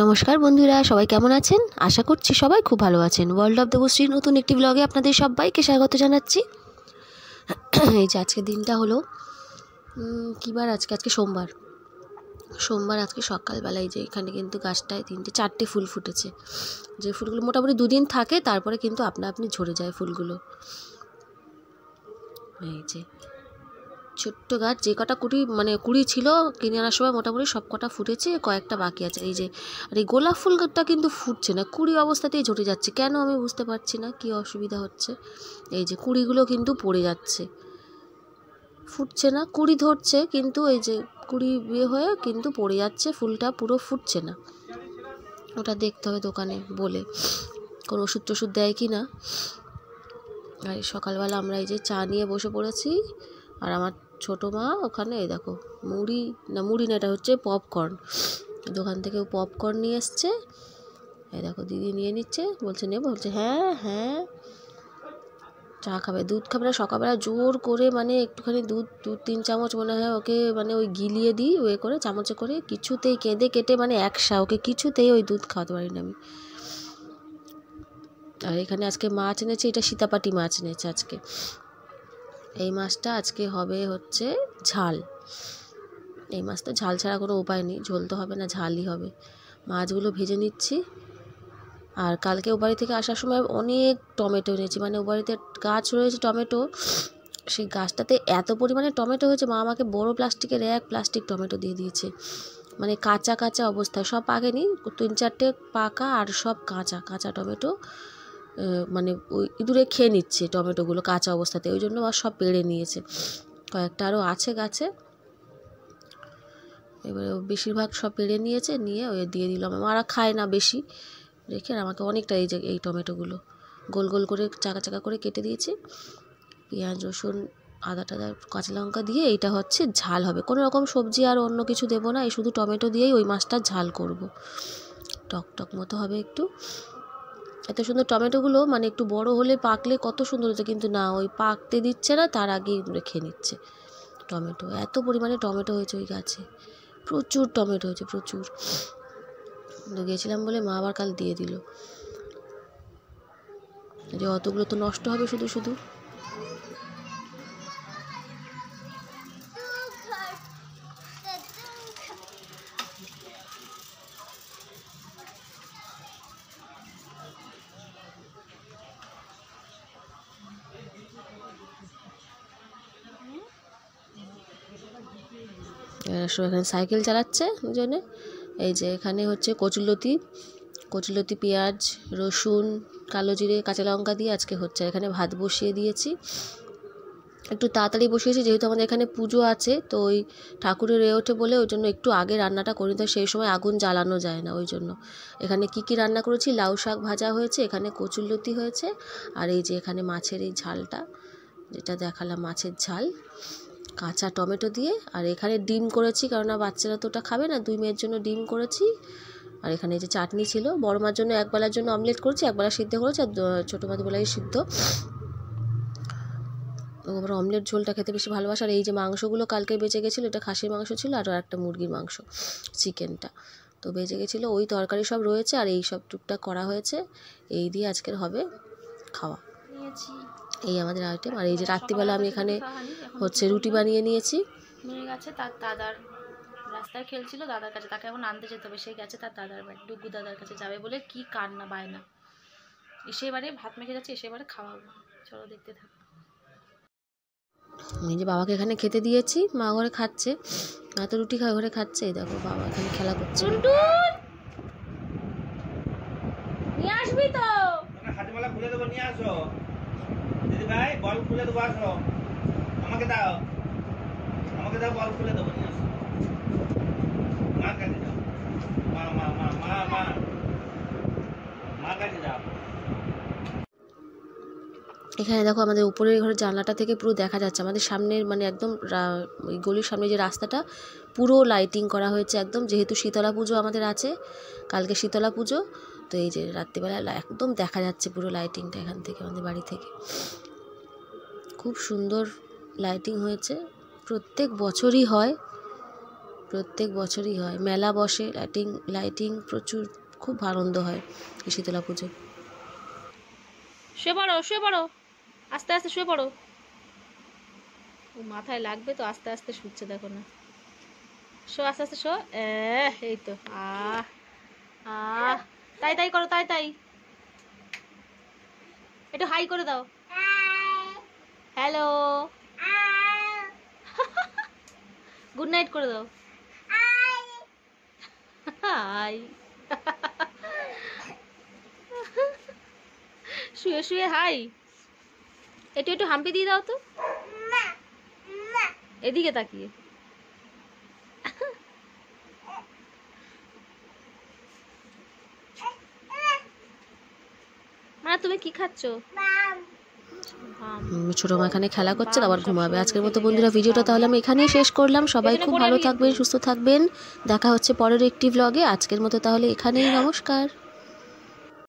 নমস্কার বন্ধুরা সবাই কেমন আছেন আশা করছি সবাই খুব ভালো আছেন ওয়ার্ল্ড অফ দেবশ্রীর নতুন একটি ব্লগে আপনাদের সবাইকে স্বাগত জানাচ্ছি এই যে আজকে দিনটা হলো বার আজকে আজকে সোমবার সোমবার আজকে সকালবেলায় যে এখানে কিন্তু গাছটায় তিনটে চারটে ফুল ফুটেছে যে ফুলগুলো মোটামুটি দুদিন থাকে তারপরে কিন্তু আপনা আপনি ঝরে যায় ফুলগুলো এই যে ছোট্ট গাছ যে কটা কুটি মানে কুড়ি ছিল কিনে আনার সময় মোটামুটি সব কটা ফুটেছে কয়েকটা বাকি আছে এই যে আর এই গোলাপ ফুলটা কিন্তু ফুটছে না কুড়ি অবস্থাতেই ঝরে যাচ্ছে কেন আমি বুঝতে পারছি না কি অসুবিধা হচ্ছে এই যে কুড়িগুলো কিন্তু পড়ে যাচ্ছে ফুটছে না কুড়ি ধরছে কিন্তু এই যে কুড়ি বিয়ে হয়ে কিন্তু পড়ে যাচ্ছে ফুলটা পুরো ফুটছে না ওটা দেখতে হবে দোকানে বলে কোনো ওষুধ টষুধ দেয় কি না আর সকালবেলা আমরা এই যে চা নিয়ে বসে পড়েছি আর আমার ছোটো মা ওখানে এই দেখো মুড়ি না মুড়ি না এটা হচ্ছে পপকর্ন দোকান থেকে পপকর্ন নিয়ে এসছে এই দেখো দিদি নিয়ে নিচ্ছে বলছে নেবো বলছে হ্যাঁ হ্যাঁ চা খাবে দুধ খাবে না সকালবেলা জোর করে মানে একটুখানি দুধ দু তিন চামচ মনে হয় ওকে মানে ওই গিলিয়ে দিই ওয়ে করে চামচে করে কিছুতেই কেঁদে কেটে মানে একসা ওকে কিছুতেই ওই দুধ খাওয়াতে পারি না আমি আর এখানে আজকে মাছ এনেছে এটা সীতাপাটি মাছ এনেছে আজকে এই মাছটা আজকে হবে হচ্ছে ঝাল এই মাছ তো ঝাল ছাড়া কোনো উপায় নেই ঝোল তো হবে না ঝালই হবে মাছগুলো ভেজে নিচ্ছি আর কালকে ও বাড়ি থেকে আসার সময় অনেক টমেটো এনেছি মানে ও বাড়িতে গাছ রয়েছে টমেটো সেই গাছটাতে এত পরিমাণে টমেটো হয়েছে মা আমাকে বড় প্লাস্টিকের এক প্লাস্টিক টমেটো দিয়ে দিয়েছে মানে কাঁচা কাঁচা অবস্থায় সব পাকেনি তিন চারটে পাকা আর সব কাঁচা কাঁচা টমেটো মানে ওই ইঁদুরে খেয়ে নিচ্ছে টমেটোগুলো কাঁচা অবস্থাতে ওই জন্য আর সব পেড়ে নিয়েছে কয়েকটা আরও আছে গাছে এবারে বেশিরভাগ সব পেড়ে নিয়েছে নিয়ে ওই দিয়ে দিলাম আমার খায় না বেশি রেখে আমাকে অনেকটা এই যে এই টমেটোগুলো গোল গোল করে চাকা চাকা করে কেটে দিয়েছি পেঁয়াজ রসুন আদা টাদা কাঁচা লঙ্কা দিয়ে এইটা হচ্ছে ঝাল হবে কোনো রকম সবজি আর অন্য কিছু দেবো না এই শুধু টমেটো দিয়েই ওই মাছটা ঝাল করব টক টক মতো হবে একটু এত সুন্দর টমেটোগুলো মানে একটু বড় হলে পাকলে কত সুন্দর হতো কিন্তু না ওই পাকতে দিচ্ছে না তার আগেই রেখে নিচ্ছে টমেটো এত পরিমাণে টমেটো হয়েছে ওই গাছে প্রচুর টমেটো হয়েছে প্রচুর গেছিলাম বলে মা আবার কাল দিয়ে দিল যে অতগুলো তো নষ্ট হবে শুধু শুধু এখানে সাইকেল চালাচ্ছে দুজনে এই যে এখানে হচ্ছে কচুলতি কচুলতি পেঁয়াজ রসুন কালো জিরে কাঁচা লঙ্কা দিয়ে আজকে হচ্ছে এখানে ভাত বসিয়ে দিয়েছি একটু তাড়াতাড়ি বসিয়েছি যেহেতু আমাদের এখানে পুজো আছে তো ওই ঠাকুরের এ ওঠে বলে ওই জন্য একটু আগে রান্নাটা করে নিতে সেই সময় আগুন জ্বালানো যায় না ওই জন্য এখানে কি কি রান্না করেছি লাউ শাক ভাজা হয়েছে এখানে কচুরলতি হয়েছে আর এই যে এখানে মাছের এই ঝালটা যেটা দেখালাম মাছের ঝাল কাঁচা টমেটো দিয়ে আর এখানে ডিম করেছি কেননা বাচ্চারা তো ওটা খাবে না দুই মেয়ের জন্য ডিম করেছি আর এখানে যে চাটনি ছিল বড় মার জন্য একবেলার জন্য অমলেট করেছি একবেলা সিদ্ধ করেছি আর ছোটো মাছ বেলায় সিদ্ধ আমার অমলেট ঝোলটা খেতে বেশি ভালোবাসে আর এই যে মাংসগুলো কালকে বেঁচে গেছিলো এটা খাসির মাংস ছিল আর একটা মুরগির মাংস চিকেনটা তো বেঁচে গেছিলো ওই তরকারি সব রয়েছে আর এই সব টুকটা করা হয়েছে এই দিয়ে আজকের হবে খাওয়া এই আমাদের আইটেম আর এই যে রাত্রিবেলা আমি এখানে হচ্ছে রুটি বানিয়ে নিয়েছি নিয়ে গেছে তার দাদার রাস্তায় খেলছিল দাদার কাছে তাকে এখন আনতে যেতে হবে সে গেছে তার দাদার বাড়ি ডুগু দাদার কাছে যাবে বলে কি কান্না বায়না এসে এবারে ভাত মেখে যাচ্ছে এসে এবারে খাওয়াবো চলো দেখতে থাকো এই যে বাবাকে এখানে খেতে দিয়েছি মা ঘরে খাচ্ছে মা তো রুটি খায় ঘরে খাচ্ছে দেখো বাবা এখানে খেলা করছে নিয়ে আসবি তো খুলে দেবো নিয়ে আসো দিদি ভাই বল খুলে দেবো আসো আমাকে দাও আমাকে দাও বল খুলে দেবো নিয়ে আসো মার কাছে যাও মা মা মা মা মা মার কাছে যাও এখানে দেখো আমাদের উপরের ঘরের জানলাটা থেকে পুরো দেখা যাচ্ছে আমাদের সামনের মানে একদম ওই গলির সামনে যে রাস্তাটা পুরো লাইটিং করা হয়েছে একদম যেহেতু শীতলা পুজো আমাদের আছে কালকে শীতলা পুজো তো এই যে রাত্রিবেলা একদম দেখা যাচ্ছে পুরো লাইটিংটা এখান থেকে আমাদের বাড়ি থেকে খুব সুন্দর লাইটিং হয়েছে প্রত্যেক বছরই হয় প্রত্যেক বছরই হয় মেলা বসে লাইটিং লাইটিং প্রচুর খুব আনন্দ হয় এই শীতলা পুজো শুয়ে পড়ো শুয়ে পড়ো আস্তে আস্তে শুয়ে পড়ো ও মাথায় লাগবে তো আস্তে আস্তে শুচ্ছে দেখো না শো আস্তে আস্তে শো এই তো আহ আহ তাই তাই করো তাই তাই একটু হাই করে দাও হ্যালো গুড নাইট করে দাও হাই শুয়ে শুয়ে হাই একটু একটু হাম্পি দিয়ে দাও তো এদিকে তাকিয়ে মা তুমি কি খাচ্ছ ছোটো এখানে খেলা করছে আবার ঘুমাবে আজকের মতো বন্ধুরা ভিডিওটা তাহলে আমি এখানেই শেষ করলাম সবাই খুব ভালো থাকবেন সুস্থ থাকবেন দেখা হচ্ছে পরের একটি ব্লগে আজকের মতো তাহলে এখানেই নমস্কার